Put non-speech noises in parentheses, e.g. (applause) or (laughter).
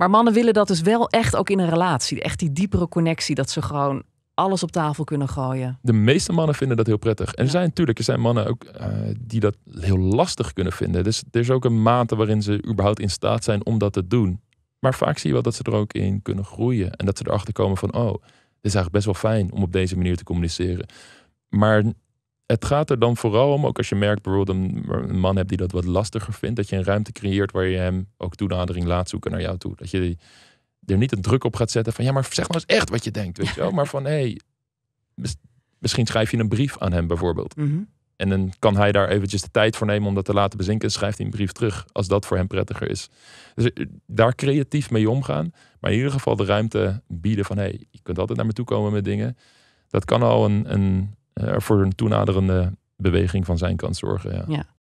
Maar mannen willen dat dus wel echt ook in een relatie. Echt die diepere connectie. Dat ze gewoon alles op tafel kunnen gooien. De meeste mannen vinden dat heel prettig. En ja. zijn natuurlijk, er zijn mannen ook eh, die dat heel lastig kunnen vinden. Dus er is ook een mate waarin ze überhaupt in staat zijn om dat te doen. Maar vaak zie je wel dat ze er ook in kunnen groeien. En dat ze erachter komen van, oh, het is eigenlijk best wel fijn om op deze manier te communiceren. Maar het gaat er dan vooral om, ook als je merkt bijvoorbeeld een, man hebt die dat wat lastiger vindt, dat je een ruimte creëert waar je hem ook toenadering laat zoeken naar jou toe. Dat je er niet een druk op gaat zetten van ja, maar zeg maar eens echt wat je denkt, weet je wel. (laughs) Maar van hé, hey, misschien schrijf je een brief aan hem bijvoorbeeld. Mhm. En dan kan hij daar eventjes de tijd voor nemen om dat te laten bezinken en schrijft hij een brief terug als dat voor hem prettiger is. Dus eh, daar creatief mee omgaan, maar in ieder geval de ruimte bieden van hé, hey, je kunt altijd naar me toe komen met dingen. Dat kan al een, een eh, voor een toenaderende beweging van zijn kant zorgen. ja.